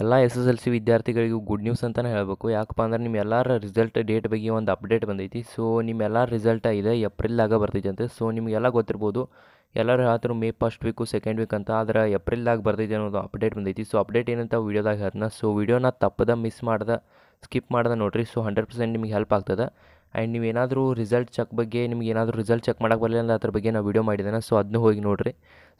ಎಲ್ಲ S S L C ವಿದ್ಯಾರ್ಥಿಗಳಿಗೂ good news ಅಂತಲೇ ಹೇಳಬೇಕು ಯಾಕಪ್ಪ ಅಂದ್ರೆ ನಿಮ್ಮೆಲ್ಲರ ರಿಸಲ್ಟ್ ಡೇಟ್ ಬಗ್ಗೆ ಒಂದು ಅಪ್ಡೇಟ್ ಬಂದೈತಿ ಸೊ ನಿಮ್ಮೆಲ್ಲರ ರಿಸಲ್ಟ್ ಇದೆ ಏಪ್ರಿಲ್ದಾಗ ಬರ್ತೈತಿ ಅಂತ ಸೊ ನಿಮಗೆಲ್ಲ ಗೊತ್ತಿರ್ಬೋದು ಎಲ್ಲರೂ ಹೇಳ್ತಾರೆ May first week second week ಅಂತ ಆದ್ರೆ ಏಪ್ರಿಲ್ದಾಗ ಬರ್ತೈತಿ ಅನ್ನೋದು ಅಪ್ಡೇಟ್ ಬಂದೈತಿ ಸೊ ಅಪ್ಡೇಟ್ ಏನಂತ ವೀಡಿಯೋದಾಗ ಹೇಳ್ತಾನೆ ಸೊ ವೀಡಿಯೋನ ತಪ್ಪದ ಮಿಸ್ ಮಾಡ್ದೆ ಸ್ಕಿಪ್ ಮಾಡ್ದೆ ನೋಡಿರಿ ಸೊ ಹಂಡ್ರೆಡ್ ಪರ್ಸೆಂಟ್ ನಿಮಗೆ ಹೆಲ್ಪ್ ಆಗ್ತದೆ ಆ್ಯಂಡ್ ನೀವೇನಾದರೂ ರಿಸಲ್ಟ್ ಚೆಕ್ ಬಗ್ಗೆ ನಿಮ್ಗೆ ಏನಾದರೂ ರಿಸಲ್ಟ್ ಚೆಕ್ ಮಾಡೋಕ್ಕೆ ಬರಲಿಲ್ಲ ಅಂದರೆ ಅದ್ರ ಬಗ್ಗೆ ನಾವು ವೀಡಿಯೋ ಮಾಡಿದ್ದೇನೆ ಸೊ ಅದನ್ನು ಹೋಗಿ ನೋಡಿರಿ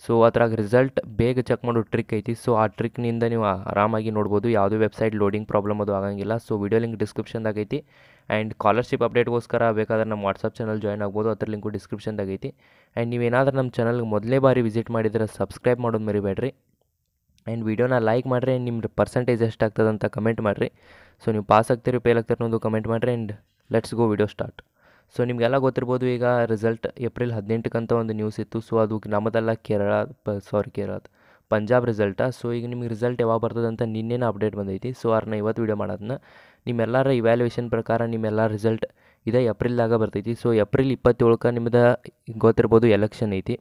ಸೊ ಅದ್ರಾಗ ರಿಸಲ್ಟ್ ಬೇಗ ಚೆಕ್ ಮಾಡೋ ಟ್ರಿಕ್ ಐತಿ ಸೊ ಆ ಟ್ರಿಕ್ನಿಂದ ನೀವು ಆರಾಮಾಗಿ ನೋಡ್ಬೋದು ಯಾವುದೇ ವೆಬ್ಸೈಟ್ ಲೋಡಿಂಗ್ ಪ್ರಾಬ್ಲಮ್ ಅದು ಆಗಂಗಿಲ್ಲ ಸೊ ವಿಡಿಯೋ ಲಿಂಕ್ ಡಿಸ್ಕ್ರಿಪ್ಷನ್ದಾಗ ಐತಿ ಆ್ಯಂಡ್ ಸ್ಕಾಲರ್ಶಿಪ್ ಅಪ್ಡೇಟ್ಗೋಸ್ಕರ ಬೇಕಾದ್ರೆ ನಮ್ಮ ವಾಟ್ಸಪ್ ಚಾನಲ್ ಜಾಯ್ನ್ ಆಗ್ಬೋದು ಅದ್ರ ಲಿಂಕು ಡಿಸ್ಕ್ರಿಪ್ಷನ್ದಾಗ ಐತಿ ಆ್ಯಂಡ್ ನೀವೇನಾದರೂ ನಮ್ಮ ಚಾನಲ್ಗೆ ಮೊದಲೇ ಬಾರಿ ವಿಸಿಟ್ ಮಾಡಿದರೆ ಸಬ್ಸ್ಕ್ರೈಬ್ ಮಾಡೋದು ಮರಿಬೇಡ್ರಿ ಆ್ಯಂಡ್ ವೀಡಿಯೋನ ಲೈಕ್ ಮಾಡಿರಿ ನಿಮ್ಮ ಪರ್ಸೆಂಟೇಜ್ ಎಷ್ಟಾಗ್ತದೆ ಅಂತ ಕಮೆಂಟ್ ಮಾಡಿರಿ ಸೊ ನೀವು ಪಾಸ್ ಆಗ್ತೀರಿ ಪೇಲ್ ಆಗ್ತೀರಿ ಒಂದು ಕಮೆಂಟ್ ಮಾಡಿರಿ and let's go video start so ನಿಮಗೆಲ್ಲ ಗೊತ್ತಿರ್ಬೋದು ಈಗ ರಿಸಲ್ಟ್ ಏಪ್ರಿಲ್ ಹದಿನೆಂಟಕ್ಕಂತ ಒಂದು ನ್ಯೂಸ್ ಇತ್ತು ಸೊ ಅದು ನಮ್ಮದೆಲ್ಲ ಕೇರಳ ಸಾರಿ ಕೇರಳ ಪಂಜಾಬ್ ರಿಸಲ್ಟಾ ಸೊ ಈಗ ನಿಮ್ಗೆ ರಿಸಲ್ಟ್ ಯಾವಾಗ ಬರ್ತದೆ ಅಂತ ನಿನ್ನೇನು ಅಪ್ಡೇಟ್ ಬಂದೈತಿ ಸೊ ಅವ್ರನ್ನ ಇವತ್ತು ವೀಡಿಯೋ ಮಾಡೋದನ್ನ ನಿಮ್ಮೆಲ್ಲರ ಇವ್ಯಾಲ್ಯೂಯೇಷನ್ ಪ್ರಕಾರ ನಿಮ್ಮೆಲ್ಲ ರಿಸಲ್ಟ್ ಇದೇ ಏಪ್ರಿಲ್ದಾಗ ಬರ್ತೈತಿ ಸೊ ಏಪ್ರಿಲ್ ಇಪ್ಪತ್ತೇಳಕ್ಕೆ ನಿಮ್ದು ಗೊತ್ತಿರ್ಬೋದು ಎಲೆಕ್ಷನ್ ಐತಿ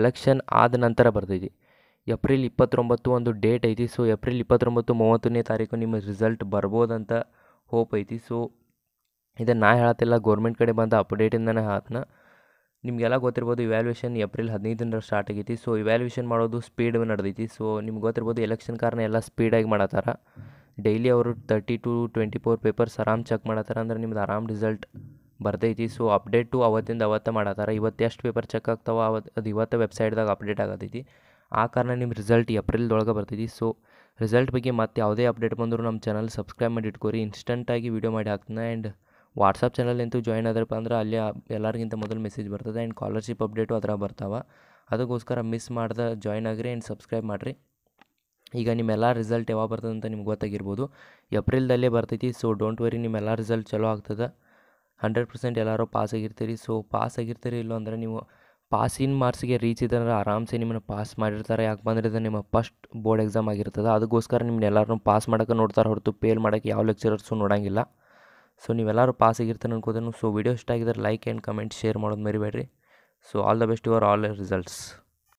ಎಲೆಕ್ಷನ್ ಆದ ನಂತರ ಬರ್ತೈತಿ ಏಪ್ರಿಲ್ ಇಪ್ಪತ್ತೊಂಬತ್ತು ಒಂದು ಡೇಟ್ ಐತಿ ಸೊ ಏಪ್ರಿಲ್ ಇಪ್ಪತ್ತೊಂಬತ್ತು ಮೂವತ್ತನೇ ತಾರೀಕು ನಿಮ್ಮ ರಿಸಲ್ಟ್ ಬರ್ಬೋದಂತ ಹೋಪ್ ಐತಿ ಸೊ ಇದನ್ನು ನಾ ಹೇಳತ್ತಿಲ್ಲ ಗೌರ್ಮೆಂಟ್ ಕಡೆ ಬಂದ ಅಪ್ಡೇಟಿಂದನೇ ಹಾಕ್ನ ನಿಮಗೆಲ್ಲ ಗೊತ್ತಿರ್ಬೋದು ಇವ್ಯಾಲ್ಯೂಯೇಷನ್ ಏಪ್ರಿಲ್ ಹದಿನೈದರಿಂದ ಸ್ಟಾರ್ಟ್ ಆಗೈತಿ ಸೊ ಇವ್ಯಾಲ್ಯೂಯೇಷನ್ ಮಾಡೋದು ಸ್ಪೀಡ್ ನಡೆದೈತಿ ಸೊ ನಿಮ್ಗೆ ಗೊತ್ತಿರ್ಬೋದು ಎಲೆಕ್ಷನ್ ಕಾರಣ ಎಲ್ಲ ಸ್ಪೀಡಾಗಿ ಮಾಡತ್ತಾರ ಡೈಲಿ ಅವರು thirty two twenty four papers ಆರಾಮ್ ಚೆಕ್ ಮಾಡತ್ತಾರ ಅಂದ್ರೆ ನಿಮ್ದು ಆರಾಮ್ ರಿಸಲ್ಟ್ ಬರ್ತೈತಿ ಸೊ ಅಪ್ಡೇಟು ಅವತ್ತಿಂದ ಅವತ್ತೇ ಮಾಡತ್ತಾರ ಇವತ್ತು ಎಷ್ಟು ಪೇಪರ್ ಚೆಕ್ ಆಗ್ತಾವ ಅವತ್ತು ಅದು ಇವತ್ತು ವೆಬ್ಸೈಟ್ದಾಗ ಅಪ್ಡೇಟ್ ಆಗತೈತಿ ಆ ಕಾರಣ ನಿಮ್ಮ ರಿಸಲ್ಟ್ ಏಪ್ರಿಲ್ದೊಳಗೆ ಬರ್ತೈತಿ ಸೊ ರಿಸಲ್ಟ್ ಬಗ್ಗೆ ಮತ್ತೆ ಯಾವುದೇ ಅಪ್ಡೇಟ್ ಬಂದರೂ ನಮ್ಮ ಚಾನಲ್ ಸಬ್ಸ್ಕ್ರೈಬ್ ಮಾಡಿ ಇಟ್ಕೋರಿ ಇನ್ಸ್ಟಂಟಾಗಿ ವೀಡಿಯೋ ಮಾಡಿ ಹಾಕ್ತಾನೆ ಆ್ಯಂಡ್ ವಾಟ್ಸಪ್ ಚಾನಲಂತೂ ಜಾಯ್ನ್ ಆದ್ರಪ್ಪ ಅಂದ್ರೆ ಅಲ್ಲಿ ಎಲ್ಲರಿಗಿಂತ ಮೊದಲು ಮೆಸೇಜ್ ಬರ್ತದೆ ಆ್ಯಂಡ್ ಸ್ಕಾಲರ್ಶಿಪ್ ಅಪ್ಡೇಟು ಅದರ ಬರ್ತಾವ ಅದಕ್ಕೋಸ್ಕರ ಮಿಸ್ ಮಾಡ್ದೆ ಜಾಯ್ನ್ ಆಗಿರಿ ಆ್ಯಂಡ್ ಸಬ್ಸ್ಕ್ರೈಬ್ ಮಾಡಿರಿ ಈಗ ನಿಮ್ಮೆಲ್ಲ ರಿಸಲ್ಟ್ ಯಾವಾಗ ಬರ್ತದೆ ಅಂತ ನಿಮ್ಗೆ ಗೊತ್ತಾಗಿರ್ಬೋದು ಏಪ್ರಿಲ್ದಲ್ಲೇ ಬರ್ತೈತಿ ಸೊ ಡೋಂಟ್ ವರಿ ನಿಮ್ಮೆಲ್ಲ ರಿಸಲ್ಟ್ ಚಲೋ ಆಗ್ತದೆ ಹಂಡ್ರೆಡ್ ಪರ್ಸೆಂಟ್ ಎಲ್ಲರೂ ಪಾಸ್ ಆಗಿರ್ತೀರಿ ಸೊ ಪಾಸ್ ಆಗಿರ್ತೀರಿ ಇಲ್ಲ ಅಂದರೆ ನೀವು ಪಾಸ್ ಇನ್ ಮಾರ್ಕ್ಸ್ಗೆ ರೀಚ್ ಇದ್ದಂದ್ರೆ ಆರಾಮ್ಸೆ ನಿಮ್ಮನ್ನು ಪಾಸ್ ಮಾಡಿರ್ತಾರೆ ಯಾಕೆ ಬಂದರೆ ಇದು ನಿಮ್ಮ ಫಸ್ಟ್ ಬೋರ್ಡ್ ಎಕ್ಸಾಮ್ ಆಗಿರ್ತದೆ ಅದಕ್ಕೋಸ್ಕರ ನಿಮ್ಮನ್ನೆಲ್ಲರೂ ಪಾಸ್ ಮಾಡೋಕ್ಕೆ ನೋಡ್ತಾರೆ ಹೊರತು ಪೇಲ್ ಮಾಡೋಕ್ಕೆ ಯಾವ ಲೆಕ್ಚರರ್ಸು ನೋಡೋಂಗಿಲ್ಲ ಸೊ ನೀವೆಲ್ಲರೂ ಪಾಸ್ ಆಗಿರ್ತಾರೆ ಅನ್ಕೋತೇನೆ ಸೊ ವಿಡಿಯೋ ಇಷ್ಟ ಆಗಿದ್ರೆ ಲೈಕ್ ಆ್ಯಂಡ್ ಕಮೆಂಟ್ ಶೇರ್ ಮಾಡೋದು ಮರಿಬೇಡ್ರಿ so all the best your all results